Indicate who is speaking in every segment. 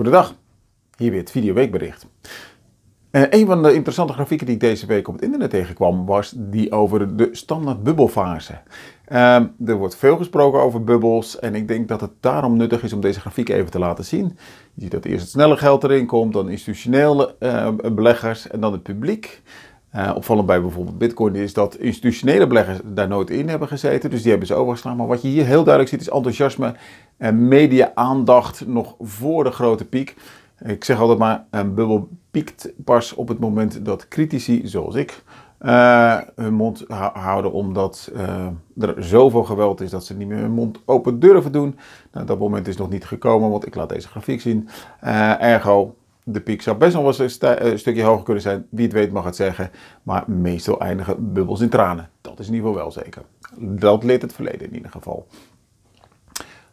Speaker 1: Goedendag, hier weer het video weekbericht. Uh, eh, een van de interessante grafieken die ik deze week op het internet tegenkwam, was die over de standaard bubbelfase. Ehm, er wordt veel gesproken over bubbels en ik denk dat het daarom nuttig is om deze grafiek even te laten zien. Je ziet dat eerst het snelle geld erin komt, dan institutionele eh, beleggers en dan het publiek. Eh, opvallend bij bijvoorbeeld Bitcoin is dat institutionele beleggers daar nooit in hebben gezeten. Dus die hebben ze overgeslagen. Maar wat je hier heel duidelijk ziet is enthousiasme en media-aandacht nog voor de grote piek. Ik zeg altijd maar, een bubbel piekt pas op het moment dat critici, zoals ik, eh, hun mond houden omdat eh, er zoveel geweld is dat ze niet meer hun mond open durven doen. Nou, dat moment is nog niet gekomen, want ik laat deze grafiek zien. ergo, de piek zou best nog wel eens een stukje hoger kunnen zijn. Wie het weet mag het zeggen. Maar meestal eindigen bubbels in tranen. Dat is in ieder geval wel zeker. Dat leert het verleden in ieder geval.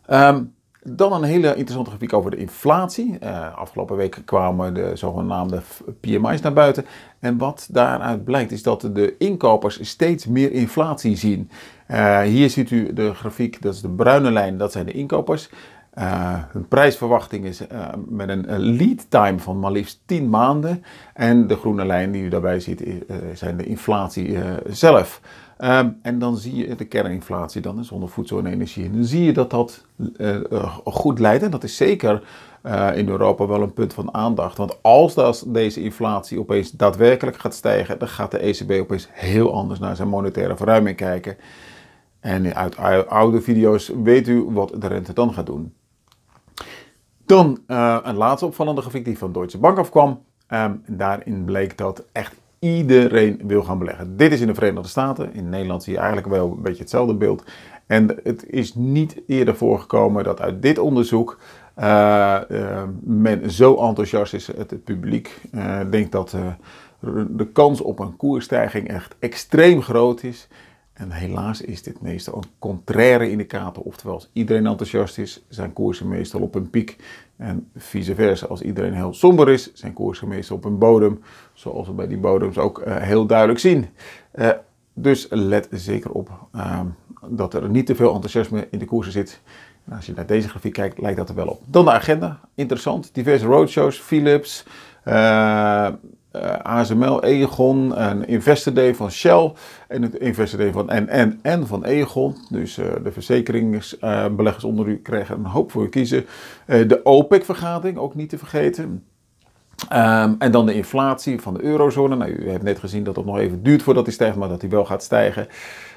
Speaker 1: Ehm, dan een hele interessante grafiek over de inflatie. Eh, afgelopen week kwamen de zogenaamde PMI's naar buiten. En wat daaruit blijkt is dat de inkopers steeds meer inflatie zien. Eh, hier ziet u de grafiek, dat is de bruine lijn, dat zijn de inkopers. Uh, eh, hun prijsverwachting is eh, met een lead time van maar liefst 10 maanden. En de groene lijn die u daarbij ziet, eh, zijn de inflatie zelf. Ehm, en dan zie je de kerninflatie, dan is voedsel en energie. En dan zie je dat dat goed leidt. En dat is zeker in Europa wel een punt van aandacht. Want als deze inflatie opeens daadwerkelijk gaat stijgen, dan gaat de ECB opeens heel anders naar zijn monetaire verruiming kijken. En uit oude video's weet u wat de rente dan gaat doen. Dan eh, een laatste opvallende grafiek die van Deutsche Bank afkwam. Ehm, daarin bleek dat echt iedereen wil gaan beleggen. Dit is in de Verenigde Staten. In Nederland zie je eigenlijk wel een beetje hetzelfde beeld. En het is niet eerder voorgekomen dat uit dit onderzoek eh, eh, men zo enthousiast is. Het, het publiek denkt dat de kans op een koersstijging echt extreem groot is. En helaas is dit meestal een contraire indicator. Oftewel, als iedereen enthousiast is, zijn koersen meestal op een piek. En vice versa, als iedereen heel somber is, zijn koersen meestal op een bodem. Zoals we bij die bodems ook eh, heel duidelijk zien. Eh, dus let zeker op ehm, dat er niet te veel enthousiasme in de koersen zit. En als je naar deze grafiek kijkt, lijkt dat er wel op. Dan de agenda. Interessant. Diverse roadshows, Philips. Eh, eh, ASML, Egon en Investor van Shell en het Investor van NN en van Egon. Dus eh, de verzekeringsbeleggers onder u krijgen een hoop voor u kiezen. Eh, de OPEC-vergadering ook niet te vergeten. Ehm, en dan de inflatie van de eurozone. Nou, u heeft net gezien dat het nog even duurt voordat die stijgt, maar dat die wel gaat stijgen.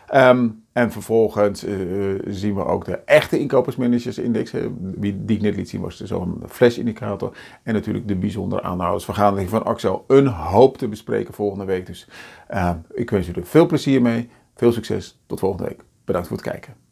Speaker 1: Ehm, en vervolgens eh, eh, zien we ook de echte inkopersmanagersindex. index. die ik net liet zien was zo'n flash-indicator. En natuurlijk de bijzondere aanhoudersvergadering van Axel. Een hoop te bespreken volgende week. Dus ehm, ik wens jullie veel plezier mee. Veel succes. Tot volgende week. Bedankt voor het kijken.